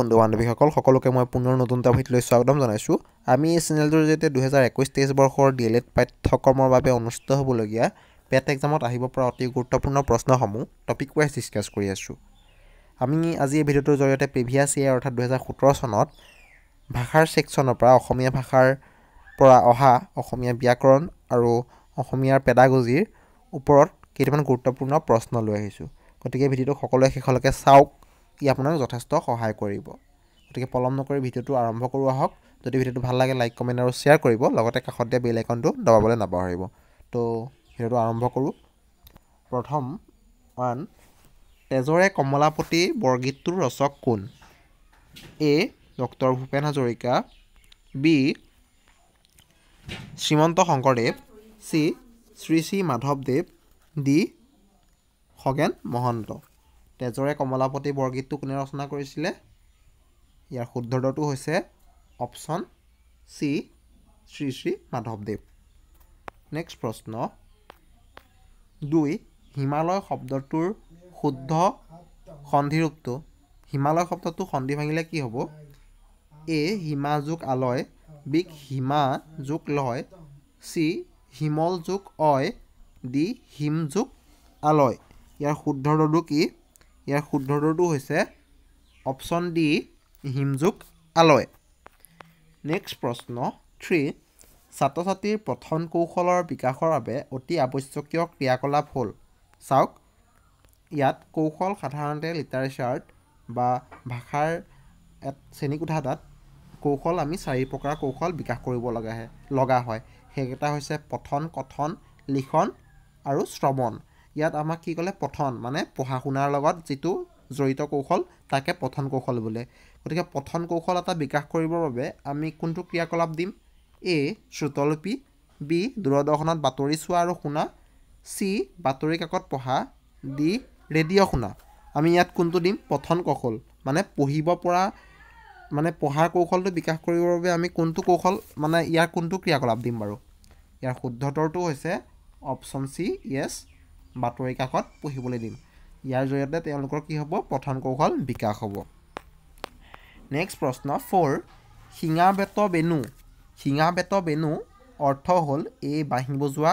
বন্ধু বান্ধৱীসকল সকলোকে মই পুনৰ নতুন টপিকলৈ স্বাগতম জনাইছোঁ আমি এই চেনেলটোৰ জৰিয়তে দুহেজাৰ একৈছ তেইছ বৰ্ষৰ ডি এল এড পাঠ্যক্ৰমৰ বাবে অনুষ্ঠিত হ'বলগীয়া পেট এক্সামত আহিব পৰা অতি গুৰুত্বপূৰ্ণ প্ৰশ্নসমূহ টপিক ৱাইজ ডিছকাছ কৰি আছোঁ আমি আজি এই ভিডিঅ'টোৰ জৰিয়তে প্ৰিভিয়াছ ইয়েৰ অৰ্থাৎ দুহেজাৰ সোতৰ চনত ভাষাৰ ছেকশ্যনৰ পৰা অসমীয়া ভাষাৰ পৰা অহা অসমীয়া ব্যাকৰণ আৰু অসমীয়াৰ পেডাগজিৰ ওপৰত কেইটামান গুৰুত্বপূৰ্ণ প্ৰশ্ন লৈ আহিছোঁ গতিকে ভিডিঅ'টো সকলোৱে শেষলৈকে চাওক ই আপোনাক যথেষ্ট সহায় কৰিব গতিকে পলম নকৰি ভিডিঅ'টো আৰম্ভ কৰোঁ আহক যদি ভিডিঅ'টো ভাল লাগে লাইক কমেণ্ট আৰু শ্বেয়াৰ কৰিব লগতে কাষত দিয়া বেল আইকনটো দবাবলৈ নাপাহৰিব তো ভিডিঅ'টো আৰম্ভ কৰোঁ প্ৰথম ওৱান তেজৰে কমলাপতি বৰগীতটোৰ ৰচক কোন A doctor Bhupen Hazarika B Srimanta Sankardev C Sri Sri মাধৱদেৱ ডি খগেন মহন্ত তেজৰে কমলাপতি বৰগীতটো কোনে ৰচনা কৰিছিলে ইয়াৰ শুদ্ধ শুদ্ধটো হৈছে অপশ্যন চি শ্ৰী শ্ৰী মাধৱদেৱ নেক্সট প্ৰশ্ন দুই হিমালয় শব্দটোৰ শুদ্ধ সন্ধিৰূপটো হিমালয় শব্দটো সন্ধি ভাঙিলে কি হ'ব এ হিমা যোগ আলয় বিক হিমা যোগ লয় চি হিমল যোগ অয় দি হিম যোগ আলয় ইয়াৰ শুদ্ধ ৰদো কি ইয়াৰ শুদ্ধ উত্তৰটো হৈছে অপশ্যন ডি হিমযুগ আলয় নেক্সট প্ৰশ্ন থ্ৰী ছাত্ৰ ছাত্ৰীৰ পঠন কৌশলৰ বিকাশৰ বাবে অতি আৱশ্যকীয় ক্ৰিয়াকলাপ হ'ল চাওক ইয়াত কৌশল সাধাৰণতে লিটাৰেচাৰত বা ভাষাৰ শ্ৰেণীকোঠা তাত কৌশল আমি চাৰি প্ৰকাৰ কৌশল বিকাশ কৰিব লগা হয় লগা হয় সেইকেইটা হৈছে পঠন কথন লিখন আৰু শ্ৰৱণ ইয়াত আমাক কি ক'লে পঠন মানে পঢ়া শুনাৰ লগত যিটো জড়িত কৌশল তাকে পঠন কৌশল বোলে গতিকে পঠন কৌশল এটা বিকাশ কৰিবৰ বাবে আমি কোনটো ক্ৰিয়াকলাপ দিম এ শ্ৰুতলিপি বি দূৰদৰ্শনত বাতৰি চোৱা আৰু শুনা চি বাতৰি কাকত পঢ়া ডি ৰেডিঅ' শুনা আমি ইয়াত কোনটো দিম পঠন কৌশল মানে পঢ়িব পৰা মানে পঢ়াৰ কৌশলটো বিকাশ কৰিবৰ বাবে আমি কোনটো কৌশল মানে ইয়াৰ কোনটো ক্ৰিয়াকলাপ দিম বাৰু ইয়াৰ শুদ্ধতৰটো হৈছে অপশ্যন চি য়েছ বাতৰি কাকত পঢ়িবলৈ দিম ইয়াৰ জৰিয়তে তেওঁলোকৰ কি হ'ব পঠন কৌশল বিকাশ হ'ব নেক্সট প্ৰশ্ন ফ'ৰ শিঙা বেত বেনু শিঙা বেত বেনু অৰ্থ হ'ল এ বাঁহী বজোৱা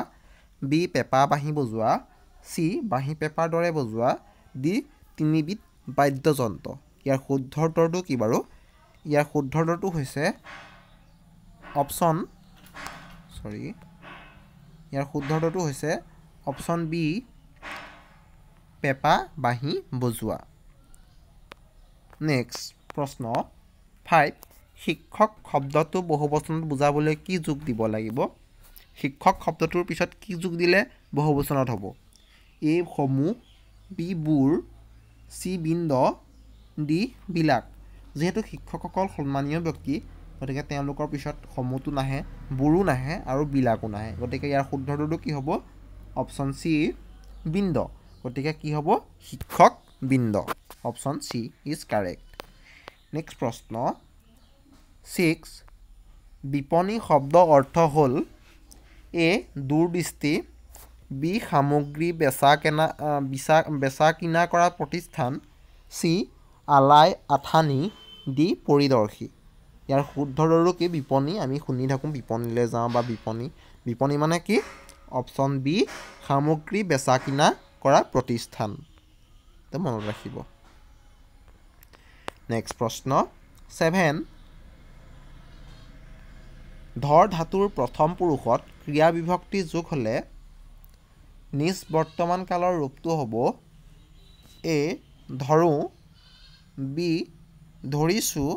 বি পেঁপা বাঁহী বজোৱা চি বাঁহী পেঁপাৰ দৰে বজোৱা ডি তিনিবিধ বাদ্যযন্ত্ৰ ইয়াৰ শুদ্ধ দৰটো কি বাৰু ইয়াৰ শুদ্ধ দৰটো হৈছে অপশ্যন চৰি ইয়াৰ শুদ্ধ দৰটো হৈছে অপশ্যন বি পেপা বাঁহী বজোৱা নেক্সট প্ৰশ্ন ফাইভ শিক্ষক শব্দটো বহু বচনত বুজাবলৈ কি যোগ দিব লাগিব শিক্ষক শব্দটোৰ পিছত কি যোগ দিলে বহু বচনত হ'ব সমূহ বি বুৰ চি বিন্দ ডি বিলাক যিহেতু শিক্ষকসকল সন্মানীয় ব্যক্তি গতিকে তেওঁলোকৰ পিছত সমূহটো নাহে বুৰো নাহে আৰু বিলাকো নাহে গতিকে ইয়াৰ শুদ্ধটোতো কি হ'ব অপশ্যন চি বৃন্দ গতিকে কি হ'ব শিক্ষক বৃন্দ option C is correct next প্ৰশ্ন ছিক্স বিপণী শব্দ অৰ্থ হ'ল এ দূৰদৃষ্টি বি সামগ্ৰী বেচা কেনা বিচা বেচা কিনা কৰা প্ৰতিষ্ঠান চি আলাই আথানী দি পৰিদৰ্শী ইয়াৰ শুদ্ধৰো কি বিপণী আমি শুনি থাকোঁ বিপণীলৈ যাওঁ বা বিপণী বিপণী মানে কি অপশ্যন বি সামগ্ৰী বেচা কিনা কৰা প্ৰতিষ্ঠান মনত ৰাখিব নেক্সট প্ৰশ্ন ছেভেন ধৰ ধাতুৰ প্ৰথম পুৰুষত ক্ৰিয়া বিভক্তি যোগ হ'লে নিজ বৰ্তমান কালৰ ৰূপটো হ'ব এ ধৰোঁ বি ধৰিছোঁ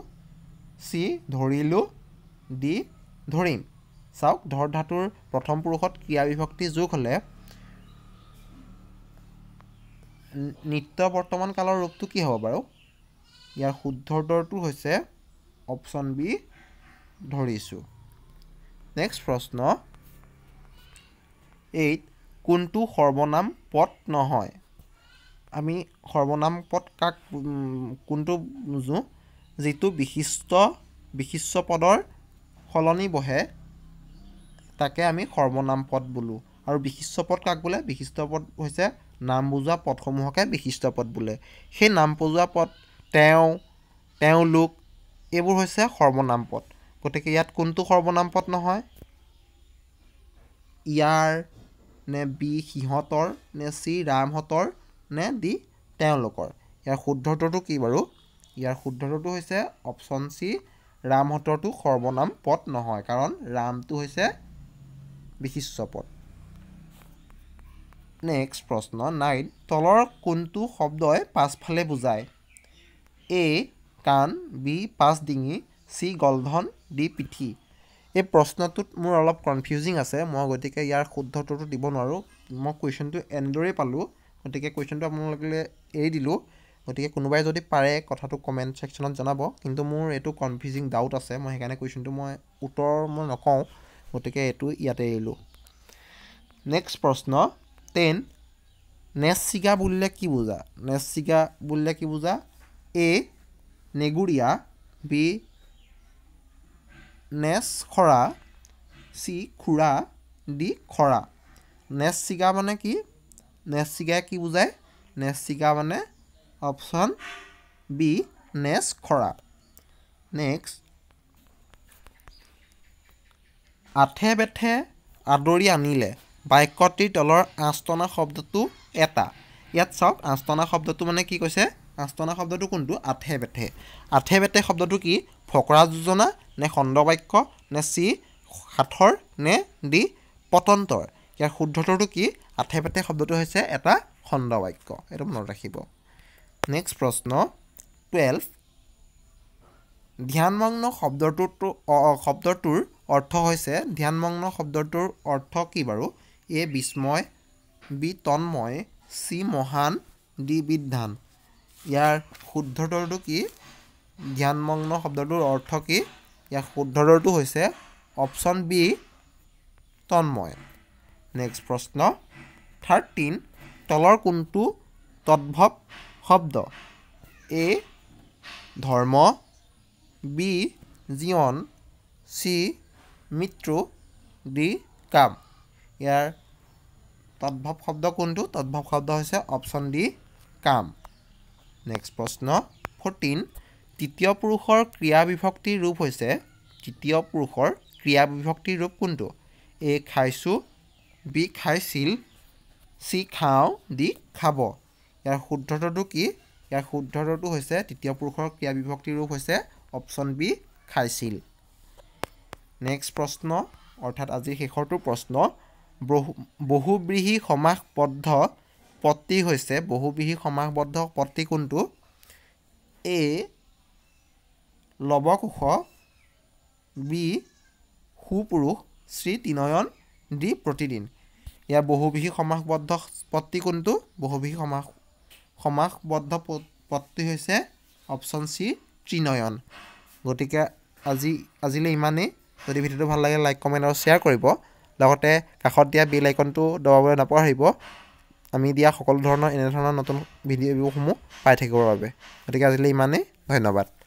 চি ধৰিলোঁ ডি ধৰিম চাওক ধৰ ধাতুৰ প্ৰথম পুৰুষত ক্ৰিয়া বিভক্তি যোগ হ'লে নিত্য বৰ্তমান কালৰ ৰূপটো কি হ'ব বাৰু ইয়াৰ শুদ্ধ দৰটো হৈছে অপশ্যন বি ধৰিছোঁ নেক্সট প্ৰশ্ন এইট কোনটো সৰ্বনাম পদ নহয় আমি সৰ্বনাম পদ কাক কোনটো বুজোঁ যিটো বিশিষ্ট বিশিষ্ট পদৰ সলনি বহে তাকে আমি সৰ্বনাম পদ বোলো আৰু বিশিষ্ট পদ কাক বোলে বিশিষ্ট পদ হৈছে নাম বুজোৱা পদসমূহকে বিশিষ্ট পদ বোলে সেই নাম বুজোৱা পদ তেওঁ তেওঁলোক এইবোৰ হৈছে সৰ্বনাম পদ গতিকে ইয়াত কোনটো সৰ্বনাম পদ নহয় ইয়াৰ নে বি সিহঁতৰ নে চি ৰামহঁতৰ নে ডি তেওঁলোকৰ ইয়াৰ শুদ্ধতৰটো কি বাৰু ইয়াৰ শুদ্ধতৰটো হৈছে অপশ্যন চি ৰামহঁতৰটো সৰ্বনাম পদ নহয় কাৰণ ৰামটো হৈছে বিশিষ্ট পদ নেক্সট প্ৰশ্ন নাইন তলৰ কোনটো শব্দই পাছফালে বুজায় এ কাণ বি পাঁচ ডিঙি চি গলধন ডি পিঠি এই প্ৰশ্নটোত মোৰ অলপ কনফিউজিং আছে মই গতিকে ইয়াৰ শুদ্ধটোতো দিব নোৱাৰোঁ মই কুৱেশ্যনটো এনেদৰেই পালোঁ গতিকে কুৱেশ্যনটো আপোনালোকে এৰি দিলোঁ গতিকে কোনোবাই যদি পাৰে কথাটো কমেণ্ট ছেকশ্যনত জনাব কিন্তু মোৰ এইটো কনফিউজিং ডাউট আছে মই সেইকাৰণে কুৱেশ্যনটো মই উত্তৰ মই নকওঁ গতিকে এইটো ইয়াতে এৰিলোঁ নেক্সট প্ৰশ্ন টেন নেচিগা বুলিলে কি বুজা নেচিগা বুলিলে কি বুজা এ নেগুৰীয়া বি নেচ খৰা চি খুৰা ডি খৰা নেচিগা মানে কি নেচিগাই কি বুজায় নেচিগা মানে অপশ্যন বি নেচ খৰা নেক্সট আঠে বেঠে আদৰি আনিলে বাক্যটিৰ তলৰ আঁচতনা শব্দটো এটা ইয়াত চাওক আঁচতনা শব্দটো মানে কি কৈছে আঁচতনা শব্দটো কোনটো আঠে বেঠে আঠে বেঠে শব্দটো কি ফকৰা যোজনা নে খণ্ড বাক্য নে চি সাঁথৰ নে দি পতন্তৰ ইয়াৰ শুদ্ধতৰটো কি আঠে পেঠে শব্দটো হৈছে এটা খণ্ড বাক্য এইটো মনত ৰাখিব নেক্সট প্ৰশ্ন টুৱেলভ ধ্যানমগ্ন শব্দটোৰ শব্দটোৰ অৰ্থ হৈছে ধ্যানমগ্ন শব্দটোৰ অৰ্থ কি বাৰু এ বিস্ময় বি তন্ময় চি মহান ডি বিধান ইয়াৰ শুদ্ধৰটো কি ধ্যানমগ্ন শব্দটোৰ অৰ্থ কি ইয়াৰ শুদ্ধৰটো হৈছে অপশ্যন বি তন্ময় নেক্সট প্ৰশ্ন থাৰ্টিন তলৰ কোনটো তদ্ভৱ শব্দ এ ধৰ্ম বি জীৱন চি মিত্ৰু দি কাম ইয়াৰ তদ্ভৱ শব্দ কোনটো তদ্ভৱ শব্দ হৈছে অপশ্যন ডি কাম নেক্সট প্ৰশ্ন ফৰ্টিন তৃতীয় পুৰুষৰ ক্ৰিয়া বিভক্তিৰ ৰূপ হৈছে তৃতীয় পুৰুষৰ ক্ৰিয়া বিভক্তিৰ ৰূপ কোনটো এ খাইছোঁ বি খাইছিল চি খাওঁ দি খাব ইয়াৰ শুদ্ধটোতো কি ইয়াৰ শুদ্ধটোতো হৈছে তৃতীয় পুৰুষৰ ক্ৰিয়া বিভক্তিৰ ৰূপ হৈছে অপশ্যন বি খাইছিল নেক্সট প্ৰশ্ন অৰ্থাৎ আজিৰ শেষৰটো প্ৰশ্ন বহু বহুব্ৰীহী সমাসবদ্ধ পতি হৈছে বহুব্ৰীহী সমাসবদ্ধ পতি কোনটো এ লৱকোষ বি সুপুৰুষ শ্ৰী তিনয়ন দি প্ৰতিদিন ইয়াৰ বহুবিহী সমাসবদ্ধ পতি কোনটো বহুব্ৰীহী সমাস সমাসবদ্ধ পতি হৈছে অপশ্যন চি ত্ৰিনয়ন গতিকে আজি আজিলৈ ইমানেই যদি ভিডিওটো ভাল লাগে লাইক কমেণ্ট আৰু শ্বেয়াৰ কৰিব লগতে কাষত দিয়া বিল আইকনটো দবাবলৈ নাপাহৰিব আমি দিয়া সকলো ধৰণৰ এনেধৰণৰ নতুন ভিডিঅ'সমূহ পাই থাকিবৰ বাবে গতিকে আজিলৈ ইমানেই ধন্যবাদ